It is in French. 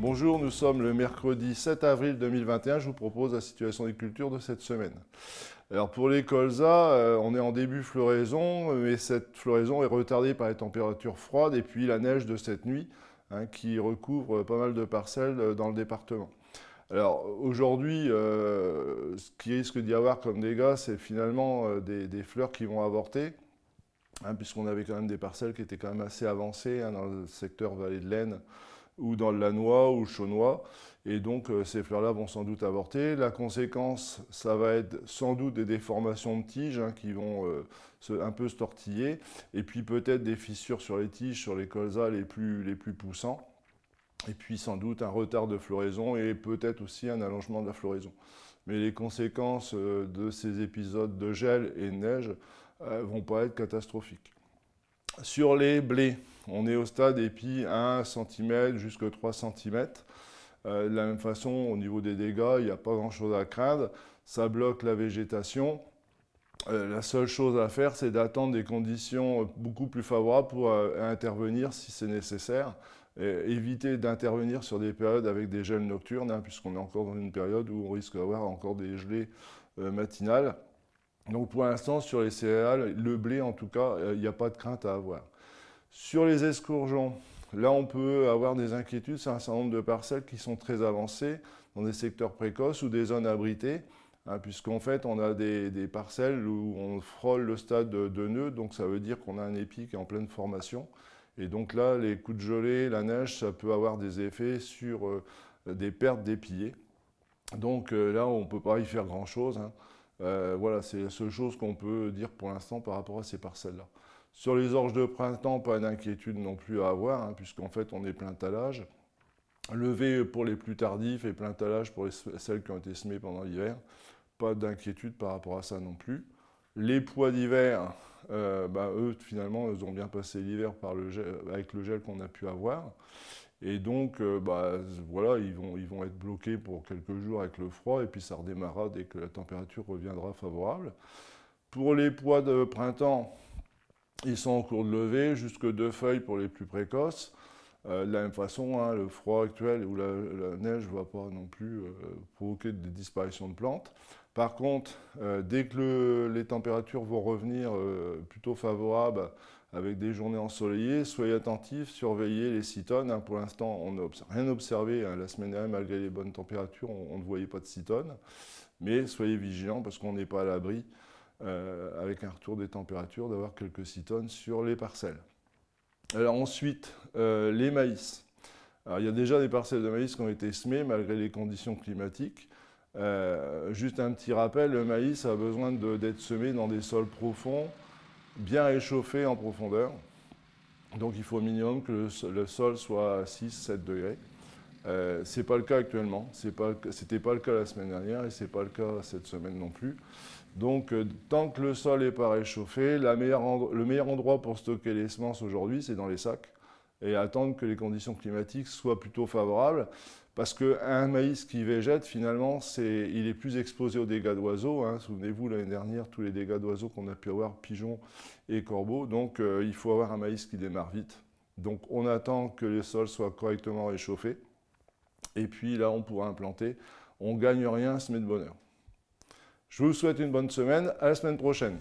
Bonjour, nous sommes le mercredi 7 avril 2021. Je vous propose la situation des cultures de cette semaine. Alors pour les colzas, euh, on est en début floraison, mais cette floraison est retardée par les températures froides et puis la neige de cette nuit hein, qui recouvre pas mal de parcelles euh, dans le département. Alors aujourd'hui, euh, ce qui risque d'y avoir comme dégâts, c'est finalement des, fleurs qui vont avorter. Hein, puisqu'on avait quand même des parcelles qui étaient quand même assez avancées hein, dans le secteur vallée de l'Aisne, ou dans le lanois ou le Chaunois. Et donc euh, ces fleurs-là vont sans doute avorter. La conséquence, ça va être sans doute des déformations de tiges hein, qui vont euh, un peu se tortiller. Et puis peut-être des fissures sur les tiges, sur les colzas les plus, les plus poussants. Et puis sans doute un retard de floraison et peut-être aussi un allongement de la floraison. Mais les conséquences euh, de ces épisodes de gel et de neige ne vont pas être catastrophiques. Sur les blés, on est au stade épi 1 cm jusqu'à 3 cm. Euh, de la même façon, au niveau des dégâts, il n'y a pas grand-chose à craindre. Ça bloque la végétation. Euh, la seule chose à faire, c'est d'attendre des conditions beaucoup plus favorables pour euh, intervenir si c'est nécessaire. éviter d'intervenir sur des périodes avec des gels nocturnes, hein, puisqu'on est encore dans une période où on risque d'avoir encore des gelées matinales. Donc pour l'instant, sur les céréales, le blé en tout cas, euh, il n'y a pas de crainte à avoir. Sur les escourgeons, là on peut avoir des inquiétudes sur un certain nombre de parcelles qui sont très avancées, dans des secteurs précoces ou des zones abritées, hein, puisqu'en fait on a des, parcelles où on frôle le stade de, nœud, donc ça veut dire qu'on a un épi qui est en pleine formation. Et donc là, les coups de gelée, la neige, ça peut avoir des effets sur euh, des pertes d'épillés. Donc euh, là, on ne peut pas y faire grand-chose. Hein. Euh, voilà, c'est la seule chose qu'on peut dire pour l'instant par rapport à ces parcelles-là. Sur les orges de printemps, pas d'inquiétude non plus à avoir, hein, puisqu'en fait, on est plein talage. Levé pour les plus tardifs et plein talage pour celles qui ont été semées pendant l'hiver. Pas d'inquiétude par rapport à ça non plus. Les poids d'hiver, euh, bah, eux, finalement, ils ont bien passé l'hiver avec le gel qu'on a pu avoir. Et donc, euh, bah, voilà, ils vont, être bloqués pour quelques jours avec le froid, et puis ça redémarrera dès que la température reviendra favorable. Pour les pois de printemps, ils sont en cours de levée, jusque deux feuilles pour les plus précoces. Euh, de la même façon, hein, le froid actuel ou la, neige ne va pas non plus euh, provoquer des disparitions de plantes. Par contre, dès que les températures vont revenir plutôt favorables, avec des journées ensoleillées. Soyez attentifs, surveillez les citones. Hein. pour l'instant, on n'a rien observé. Hein. la semaine dernière, malgré les bonnes températures, on, ne voyait pas de citones. Mais soyez vigilants parce qu'on n'est pas à l'abri, euh, avec un retour des températures, d'avoir quelques citones sur les parcelles. Alors ensuite, euh, les maïs. il y a déjà des parcelles de maïs qui ont été semées malgré les conditions climatiques. Euh, juste un petit rappel, le maïs a besoin d'être semé dans des sols profonds, bien réchauffé en profondeur. Donc il faut au minimum que le, sol soit à 6-7 degrés. Euh, ce n'est pas le cas actuellement, ce n'était pas, le cas la semaine dernière et ce n'est pas le cas cette semaine non plus. Donc euh, tant que le sol n'est pas réchauffé, le meilleur endroit pour stocker les semences aujourd'hui, c'est dans les sacs et attendre que les conditions climatiques soient plutôt favorables. Parce qu'un maïs qui végète, finalement, il est plus exposé aux dégâts d'oiseaux. Hein. Souvenez-vous, l'année dernière, tous les dégâts d'oiseaux qu'on a pu avoir, pigeons et corbeaux. Donc, euh, il faut avoir un maïs qui démarre vite. Donc, on attend que les sols soient correctement réchauffés. Et puis, là, on pourra implanter. On ne gagne rien, se met de bonheur. Je vous souhaite une bonne semaine. À la semaine prochaine.